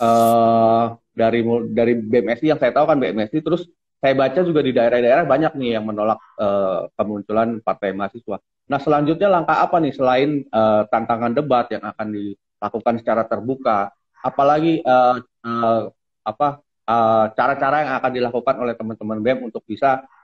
Eh, dari dari BMSI yang saya tahu kan BMSI terus saya baca juga di daerah-daerah banyak nih yang menolak uh, kemunculan partai mahasiswa. Nah selanjutnya langkah apa nih selain uh, tantangan debat yang akan dilakukan secara terbuka, apalagi uh, uh, apa cara-cara uh, yang akan dilakukan oleh teman-teman BEM untuk bisa